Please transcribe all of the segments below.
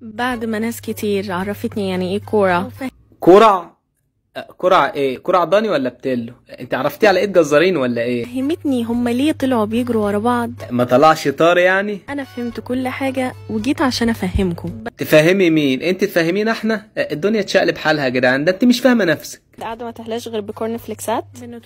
بعد ما ناس كتير عرفتني يعني ايه كورة كورة كرة ايه كرة عضاني ولا بتلو انت عرفتي على ايه جزارين ولا ايه فهمتني هما ليه طلعوا بيجروا ورا بعض ما طلعش طار يعني انا فهمت كل حاجة وجيت عشان افهمكم تفهمي مين انت تفهمينا احنا الدنيا تشقلب حالها يا جدعان ده انت مش فاهمة نفسك قاعدة ما تحلاش غير بكورن فليكسات من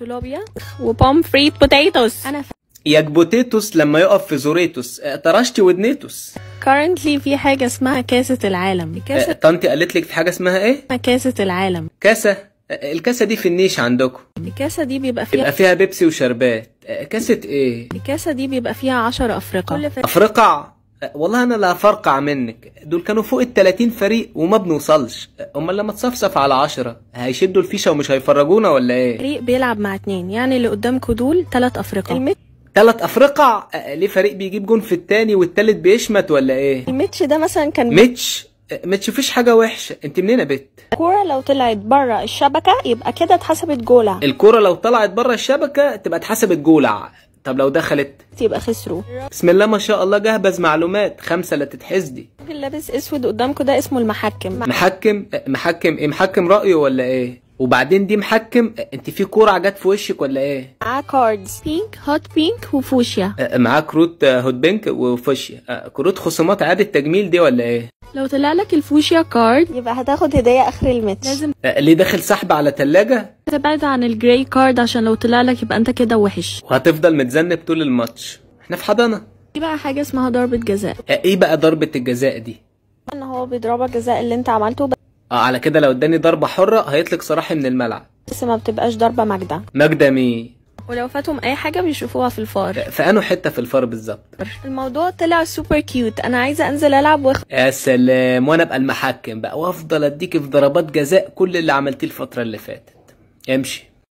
وبام فريت بوتيتوس انا ف... بوتيتوس لما يقف في زوريتوس طرشتي ودنيتوس كارنتلي في حاجة اسمها كاسة العالم كاسة طنطي قالت لك في حاجة اسمها ايه؟ كاسة العالم كاسة الكاسة دي في النيش عندكم الكاسة دي بيبقى فيها بيبقى فيها بيبسي وشربات كاسة ايه؟ الكاسة دي بيبقى فيها 10 افرقع كل افرقع؟ أه، والله انا لا افرقع منك دول كانوا فوق ال 30 فريق وما بنوصلش أه، امال لما تصفصف على 10 هيشدوا الفيشه ومش هيفرجونا ولا ايه؟ فريق بيلعب مع اتنين يعني اللي قدامكوا دول ثلاث افرقع ثلاث افرقع آه، آه، ليه فريق بيجيب جون في الثاني والثالث بيشمت ولا ايه الميتش ده مثلا كان ميتش آه، ما تشوفيش حاجة وحشة، أنت منين يا بت؟ الكورة لو طلعت بره الشبكة يبقى كده اتحسبت جولع الكورة لو طلعت بره الشبكة تبقى اتحسبت جولع، طب لو دخلت يبقى خسروا بسم الله ما شاء الله جهبذ معلومات خمسة لا تتحسدي الراجل لابس اسود قدامكم ده اسمه المحكم محكم محكم ايه محكم رأيه ولا ايه وبعدين دي محكم انت في كوره جت في وشك ولا ايه معاه كاردز بينك هوت بينك وفوشيا أه، أه، معاه كروت هوت أه، بينك وفوشيا كروت خصومات اعاده تجميل دي ولا ايه لو طلع لك الفوشيا كارد يبقى هتاخد هديه اخر الماتش لازم ليه داخل سحب على تلاجة تبعد عن الجراي كارد عشان لو طلع لك يبقى انت كده وحش وهتفضل متذنب طول الماتش احنا في حضانه دي بقى حاجه اسمها ضربه جزاء ايه بقى ضربه الجزاء دي ان هو بيضربك جزاء اللي انت عملته اه على كده لو اداني ضربه حره هيطلق سراحي من الملعب بس ما بتبقاش ضربه ماجده ماجده مين ولو فاتهم اي حاجه بيشوفوها في الفار في انه حته في الفار بالظبط الموضوع طلع سوبر كيوت انا عايزه انزل العب واخد يا سلام وانا ابقى المحكم بقى وافضل اديكي في ضربات جزاء كل اللي عملتيه الفتره اللي فاتت امشي